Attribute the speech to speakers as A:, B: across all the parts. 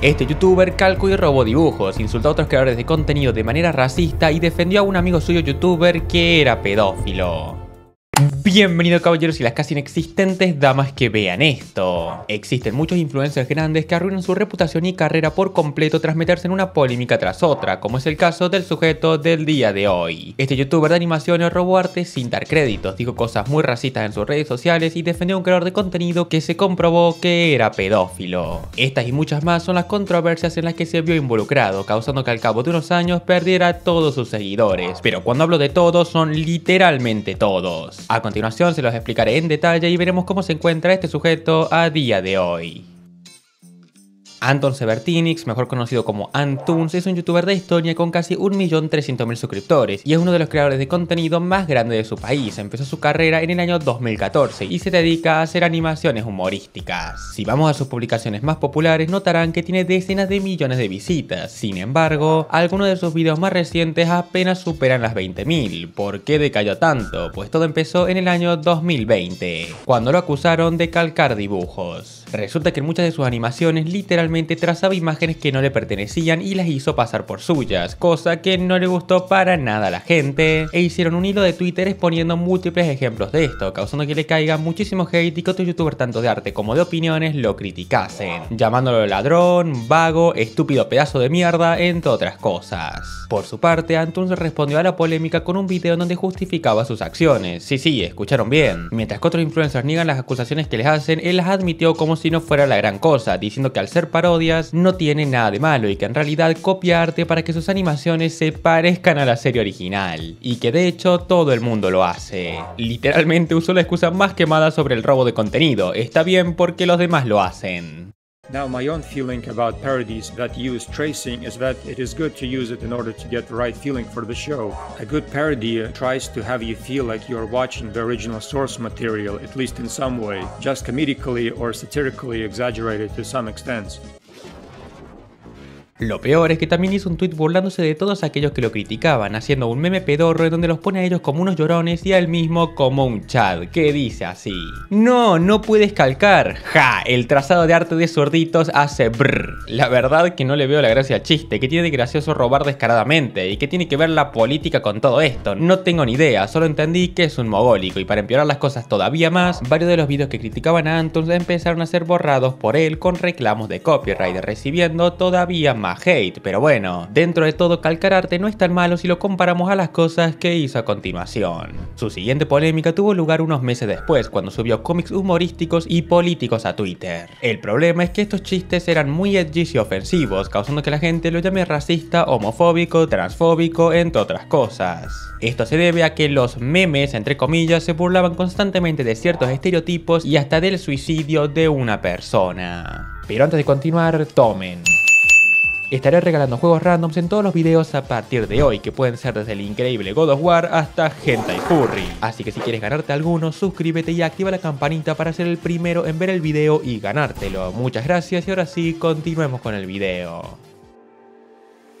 A: Este youtuber calcó y robó dibujos, insultó a otros creadores de contenido de manera racista y defendió a un amigo suyo youtuber que era pedófilo. Bienvenidos caballeros y las casi inexistentes damas que vean esto. Existen muchos influencers grandes que arruinan su reputación y carrera por completo tras meterse en una polémica tras otra, como es el caso del sujeto del día de hoy. Este youtuber de animaciones robó arte sin dar créditos, dijo cosas muy racistas en sus redes sociales y defendió un creador de contenido que se comprobó que era pedófilo. Estas y muchas más son las controversias en las que se vio involucrado, causando que al cabo de unos años perdiera todos sus seguidores. Pero cuando hablo de todos, son literalmente todos. A continuación se los explicaré en detalle y veremos cómo se encuentra este sujeto a día de hoy. Anton Severtinix, mejor conocido como Antunes, es un youtuber de Estonia con casi 1.300.000 suscriptores y es uno de los creadores de contenido más grande de su país. Empezó su carrera en el año 2014 y se dedica a hacer animaciones humorísticas. Si vamos a sus publicaciones más populares, notarán que tiene decenas de millones de visitas. Sin embargo, algunos de sus videos más recientes apenas superan las 20.000. ¿Por qué decayó tanto? Pues todo empezó en el año 2020, cuando lo acusaron de calcar dibujos. Resulta que muchas de sus animaciones literalmente trazaba imágenes que no le pertenecían y las hizo pasar por suyas, cosa que no le gustó para nada a la gente, e hicieron un hilo de Twitter exponiendo múltiples ejemplos de esto, causando que le caiga muchísimo hate y que otros youtubers tanto de arte como de opiniones lo criticasen, llamándolo ladrón, vago, estúpido pedazo de mierda, entre otras cosas. Por su parte, Antunes respondió a la polémica con un video donde justificaba sus acciones. Sí, sí, escucharon bien. Mientras que otros influencers niegan las acusaciones que les hacen, él las admitió como si no fuera la gran cosa, diciendo que al ser parodias no tiene nada de malo y que en realidad copia arte para que sus animaciones se parezcan a la serie original. Y que de hecho todo el mundo lo hace. Literalmente usó la excusa más quemada sobre el robo de contenido. Está bien porque los demás lo hacen. Now, my own feeling about parodies that use tracing is that it is good to use it in order to get the right feeling for the show. A good parody tries to have you feel like you're watching the original source material, at least in some way, just comedically or satirically exaggerated to some extent. Lo peor es que también hizo un tweet burlándose de todos aquellos que lo criticaban, haciendo un meme pedorro en donde los pone a ellos como unos llorones y a él mismo como un chad, que dice así. No, no puedes calcar. Ja, el trazado de arte de sorditos hace brr. La verdad que no le veo la gracia al chiste, que tiene de gracioso robar descaradamente y que tiene que ver la política con todo esto. No tengo ni idea, solo entendí que es un mogólico y para empeorar las cosas todavía más, varios de los vídeos que criticaban a Anton empezaron a ser borrados por él con reclamos de copyright, recibiendo todavía más hate, pero bueno, dentro de todo calcar arte no es tan malo si lo comparamos a las cosas que hizo a continuación. Su siguiente polémica tuvo lugar unos meses después, cuando subió cómics humorísticos y políticos a Twitter. El problema es que estos chistes eran muy edgy y ofensivos, causando que la gente lo llame racista, homofóbico, transfóbico, entre otras cosas. Esto se debe a que los memes, entre comillas, se burlaban constantemente de ciertos estereotipos y hasta del suicidio de una persona. Pero antes de continuar, tomen. Estaré regalando juegos randoms en todos los videos a partir de hoy, que pueden ser desde el increíble God of War hasta Hentai Furry. Así que si quieres ganarte alguno, suscríbete y activa la campanita para ser el primero en ver el video y ganártelo. Muchas gracias y ahora sí, continuemos con el video.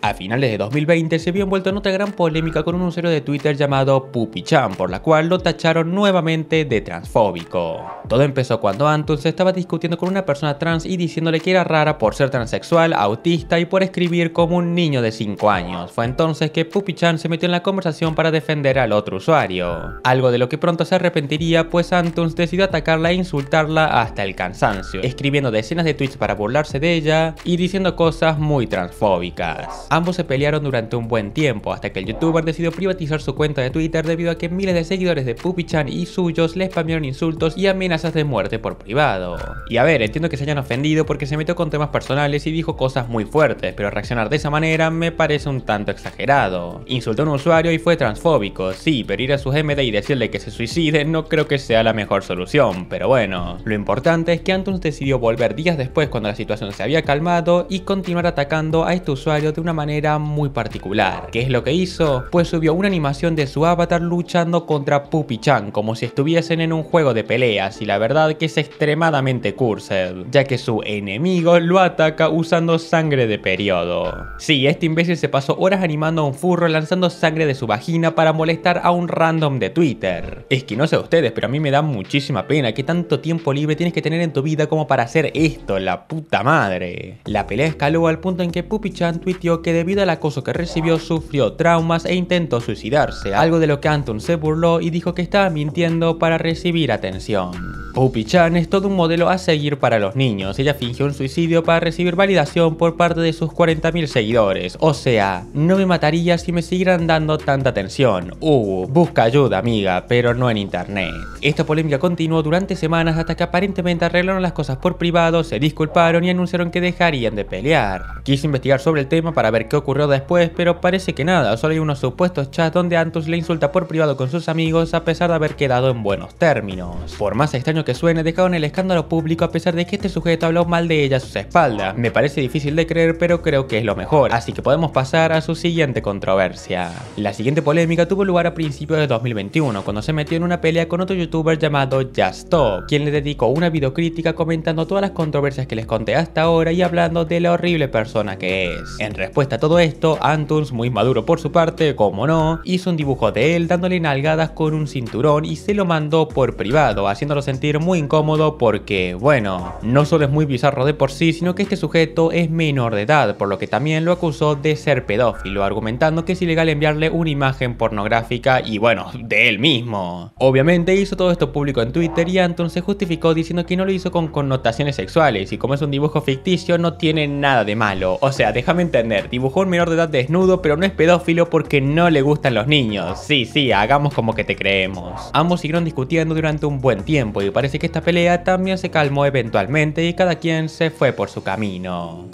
A: A finales de 2020 se vio envuelto en otra gran polémica con un usuario de Twitter llamado Pupichan por la cual lo tacharon nuevamente de transfóbico. Todo empezó cuando Antun se estaba discutiendo con una persona trans y diciéndole que era rara por ser transexual, autista y por escribir como un niño de 5 años. Fue entonces que Pupichan se metió en la conversación para defender al otro usuario. Algo de lo que pronto se arrepentiría, pues Antons decidió atacarla e insultarla hasta el cansancio, escribiendo decenas de tweets para burlarse de ella y diciendo cosas muy transfóbicas ambos se pelearon durante un buen tiempo, hasta que el youtuber decidió privatizar su cuenta de Twitter debido a que miles de seguidores de Pupichan y suyos le spamearon insultos y amenazas de muerte por privado. Y a ver, entiendo que se hayan ofendido porque se metió con temas personales y dijo cosas muy fuertes, pero reaccionar de esa manera me parece un tanto exagerado. Insultó a un usuario y fue transfóbico, sí, pero ir a sus MD y decirle que se suicide no creo que sea la mejor solución, pero bueno. Lo importante es que Antunes decidió volver días después cuando la situación se había calmado y continuar atacando a este usuario de una manera muy particular. ¿Qué es lo que hizo? Pues subió una animación de su avatar luchando contra Puppy Chan como si estuviesen en un juego de peleas y la verdad que es extremadamente cursed, ya que su enemigo lo ataca usando sangre de periodo. Sí, este imbécil se pasó horas animando a un furro lanzando sangre de su vagina para molestar a un random de Twitter. Es que no sé ustedes, pero a mí me da muchísima pena que tanto tiempo libre tienes que tener en tu vida como para hacer esto, la puta madre. La pelea escaló al punto en que Puppy Chan tuiteó que debido al acoso que recibió sufrió traumas e intentó suicidarse, algo de lo que Anton se burló y dijo que estaba mintiendo para recibir atención. upi Chan es todo un modelo a seguir para los niños. Ella fingió un suicidio para recibir validación por parte de sus 40.000 seguidores. O sea, no me mataría si me siguieran dando tanta atención. Uh, busca ayuda, amiga, pero no en internet. Esta polémica continuó durante semanas hasta que aparentemente arreglaron las cosas por privado, se disculparon y anunciaron que dejarían de pelear. Quise investigar sobre el tema para ver qué ocurrió después, pero parece que nada, solo hay unos supuestos chats donde Antus le insulta por privado con sus amigos a pesar de haber quedado en buenos términos. Por más extraño que suene, dejaron el escándalo público a pesar de que este sujeto habló mal de ella a sus espaldas. Me parece difícil de creer, pero creo que es lo mejor, así que podemos pasar a su siguiente controversia. La siguiente polémica tuvo lugar a principios de 2021, cuando se metió en una pelea con otro youtuber llamado Justo, quien le dedicó una videocrítica comentando todas las controversias que les conté hasta ahora y hablando de la horrible persona que es. En respuesta a todo esto, Antons, muy maduro por su parte, como no, hizo un dibujo de él dándole nalgadas con un cinturón y se lo mandó por privado, haciéndolo sentir muy incómodo porque, bueno, no solo es muy bizarro de por sí, sino que este sujeto es menor de edad, por lo que también lo acusó de ser pedófilo, argumentando que es ilegal enviarle una imagen pornográfica y, bueno, de él mismo. Obviamente hizo todo esto público en Twitter y Antons se justificó diciendo que no lo hizo con connotaciones sexuales y como es un dibujo ficticio no tiene nada de malo, o sea, déjame entender, Dibujó un menor de edad desnudo, pero no es pedófilo porque no le gustan los niños. Sí, sí, hagamos como que te creemos. Ambos siguieron discutiendo durante un buen tiempo y parece que esta pelea también se calmó eventualmente y cada quien se fue por su camino.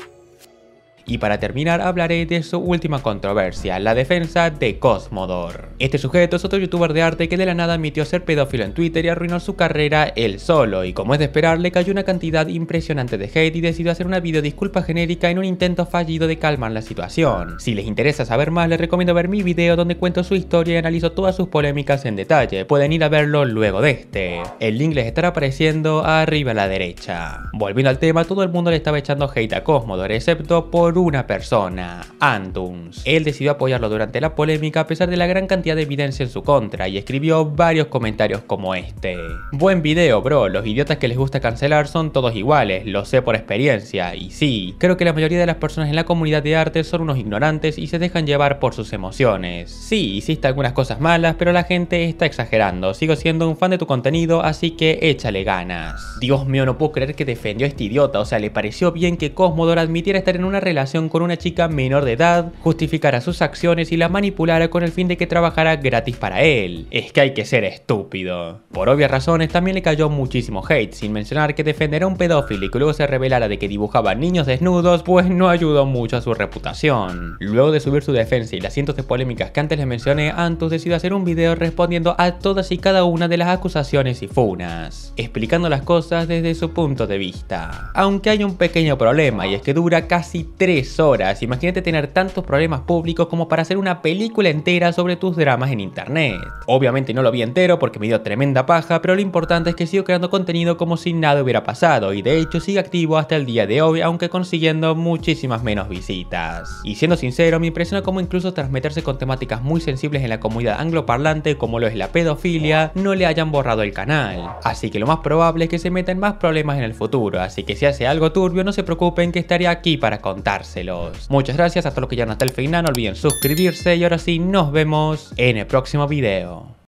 A: Y para terminar hablaré de su última controversia, la defensa de Cosmodor. Este sujeto es otro youtuber de arte que de la nada admitió ser pedófilo en Twitter y arruinó su carrera él solo, y como es de esperar le cayó una cantidad impresionante de hate y decidió hacer una video disculpa genérica en un intento fallido de calmar la situación. Si les interesa saber más les recomiendo ver mi video donde cuento su historia y analizo todas sus polémicas en detalle, pueden ir a verlo luego de este. El link les estará apareciendo arriba a la derecha. Volviendo al tema, todo el mundo le estaba echando hate a Cosmodor, excepto por una persona, Antuns. Él decidió apoyarlo durante la polémica a pesar de la gran cantidad de evidencia en su contra y escribió varios comentarios como este. Buen video, bro. Los idiotas que les gusta cancelar son todos iguales, lo sé por experiencia. Y sí, creo que la mayoría de las personas en la comunidad de arte son unos ignorantes y se dejan llevar por sus emociones. Sí, hiciste algunas cosas malas, pero la gente está exagerando. Sigo siendo un fan de tu contenido, así que échale ganas. Dios mío, no puedo creer que defendió a este idiota. O sea, le pareció bien que Cosmodor admitiera estar en una relación con una chica menor de edad, justificara sus acciones y la manipulara con el fin de que trabajara gratis para él. Es que hay que ser estúpido. Por obvias razones también le cayó muchísimo hate, sin mencionar que defender a un pedófilo y que luego se revelara de que dibujaba niños desnudos, pues no ayudó mucho a su reputación. Luego de subir su defensa y las cientos de polémicas que antes les mencioné, Antus decidió hacer un video respondiendo a todas y cada una de las acusaciones y funas, explicando las cosas desde su punto de vista. Aunque hay un pequeño problema y es que dura casi 3 horas. Imagínate tener tantos problemas públicos como para hacer una película entera sobre tus dramas en internet. Obviamente no lo vi entero porque me dio tremenda paja, pero lo importante es que sigo creando contenido como si nada hubiera pasado y de hecho sigue activo hasta el día de hoy, aunque consiguiendo muchísimas menos visitas. Y siendo sincero, me impresiona cómo incluso tras meterse con temáticas muy sensibles en la comunidad angloparlante como lo es la pedofilia, no le hayan borrado el canal. Así que lo más probable es que se metan más problemas en el futuro, así que si hace algo turbio no se preocupen que estaré aquí para contar Muchas gracias a todos los que llegaron hasta el final, no olviden suscribirse y ahora sí, nos vemos en el próximo video.